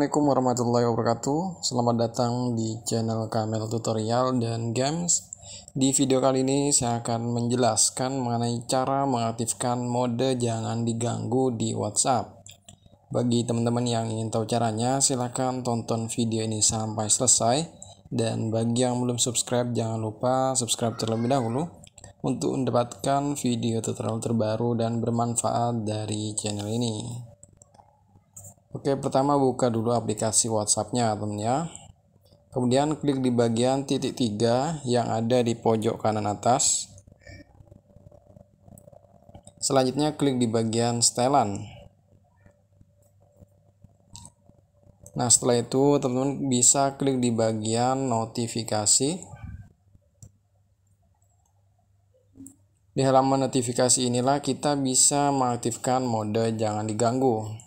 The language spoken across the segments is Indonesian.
Assalamualaikum warahmatullahi wabarakatuh Selamat datang di channel Kamel Tutorial dan Games Di video kali ini saya akan menjelaskan mengenai cara mengaktifkan mode jangan diganggu di WhatsApp Bagi teman-teman yang ingin tahu caranya silahkan tonton video ini sampai selesai Dan bagi yang belum subscribe jangan lupa subscribe terlebih dahulu Untuk mendapatkan video tutorial terbaru dan bermanfaat dari channel ini Oke, pertama buka dulu aplikasi WhatsApp-nya, teman ya. Kemudian klik di bagian titik tiga yang ada di pojok kanan atas. Selanjutnya klik di bagian setelan. Nah, setelah itu teman-teman bisa klik di bagian notifikasi. Di halaman notifikasi inilah kita bisa mengaktifkan mode jangan diganggu.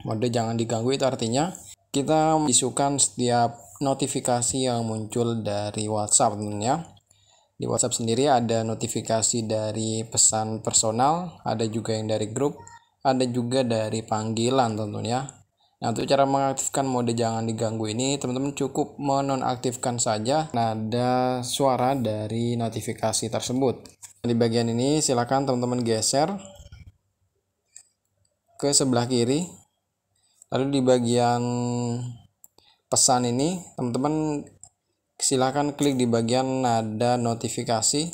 Mode jangan diganggu itu artinya kita isukan setiap notifikasi yang muncul dari WhatsApp tentunya. Di WhatsApp sendiri ada notifikasi dari pesan personal, ada juga yang dari grup, ada juga dari panggilan tentunya. Nah, untuk cara mengaktifkan mode jangan diganggu ini, teman-teman cukup menonaktifkan saja nada suara dari notifikasi tersebut. Di bagian ini, silakan teman-teman geser ke sebelah kiri lalu di bagian pesan ini teman-teman silakan klik di bagian nada notifikasi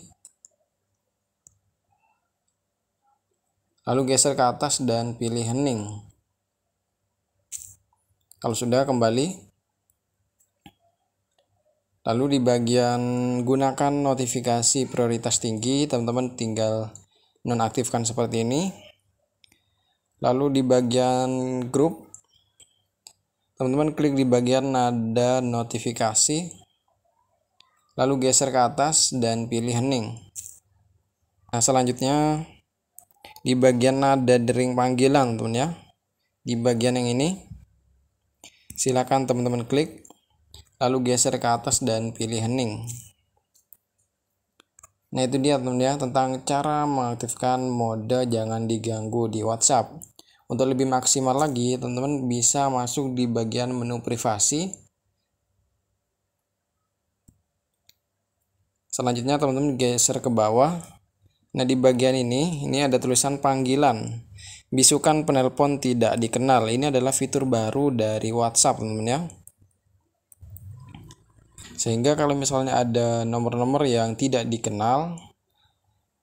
lalu geser ke atas dan pilih hening kalau sudah kembali lalu di bagian gunakan notifikasi prioritas tinggi teman-teman tinggal nonaktifkan seperti ini lalu di bagian grup teman-teman klik di bagian nada notifikasi lalu geser ke atas dan pilih hening nah selanjutnya di bagian nada dering panggilan teman ya di bagian yang ini silakan teman-teman klik lalu geser ke atas dan pilih hening Nah itu dia teman ya tentang cara mengaktifkan mode jangan diganggu di WhatsApp. Untuk lebih maksimal lagi, teman-teman bisa masuk di bagian menu privasi. Selanjutnya teman-teman geser ke bawah. Nah, di bagian ini, ini ada tulisan panggilan. Bisukan penelpon tidak dikenal. Ini adalah fitur baru dari WhatsApp, teman-teman ya. Sehingga kalau misalnya ada nomor-nomor yang tidak dikenal,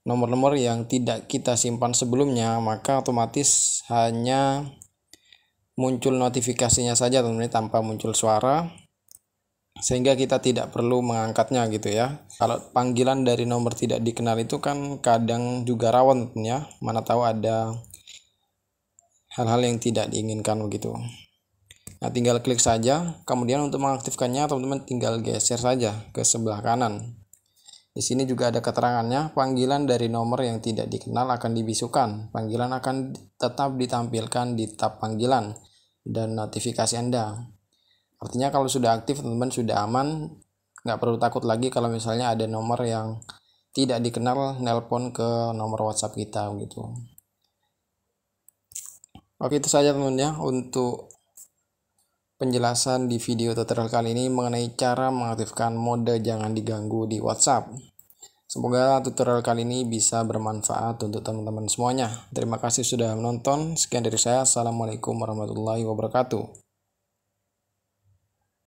nomor-nomor yang tidak kita simpan sebelumnya, maka otomatis hanya muncul notifikasinya saja teman-teman tanpa muncul suara sehingga kita tidak perlu mengangkatnya gitu ya. Kalau panggilan dari nomor tidak dikenal itu kan kadang juga rawan ya mana tahu ada hal-hal yang tidak diinginkan begitu. Nah, tinggal klik saja. Kemudian untuk mengaktifkannya, teman-teman tinggal geser saja ke sebelah kanan. Di sini juga ada keterangannya, panggilan dari nomor yang tidak dikenal akan dibisukan. Panggilan akan tetap ditampilkan di tab panggilan dan notifikasi Anda. Artinya kalau sudah aktif, teman-teman sudah aman, nggak perlu takut lagi kalau misalnya ada nomor yang tidak dikenal nelpon ke nomor WhatsApp kita gitu. Oke itu saja teman ya untuk penjelasan di video tutorial kali ini mengenai cara mengaktifkan mode jangan diganggu di WhatsApp. Semoga tutorial kali ini bisa bermanfaat untuk teman-teman semuanya. Terima kasih sudah menonton. Sekian dari saya. Assalamualaikum warahmatullahi wabarakatuh.